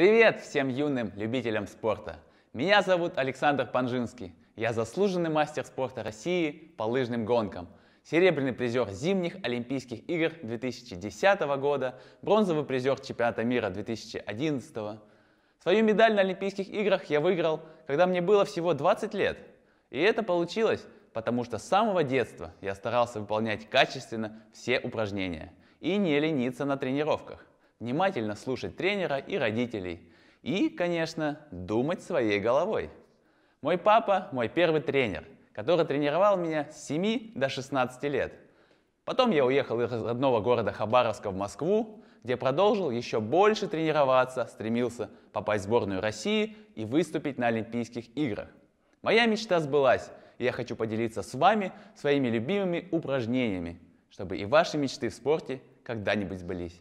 Привет всем юным любителям спорта! Меня зовут Александр Панжинский. Я заслуженный мастер спорта России по лыжным гонкам, серебряный призер зимних Олимпийских игр 2010 года, бронзовый призер чемпионата мира 2011. Свою медаль на Олимпийских играх я выиграл, когда мне было всего 20 лет. И это получилось, потому что с самого детства я старался выполнять качественно все упражнения и не лениться на тренировках внимательно слушать тренера и родителей. И, конечно, думать своей головой. Мой папа – мой первый тренер, который тренировал меня с 7 до 16 лет. Потом я уехал из родного города Хабаровска в Москву, где продолжил еще больше тренироваться, стремился попасть в сборную России и выступить на Олимпийских играх. Моя мечта сбылась, и я хочу поделиться с вами своими любимыми упражнениями, чтобы и ваши мечты в спорте когда-нибудь сбылись.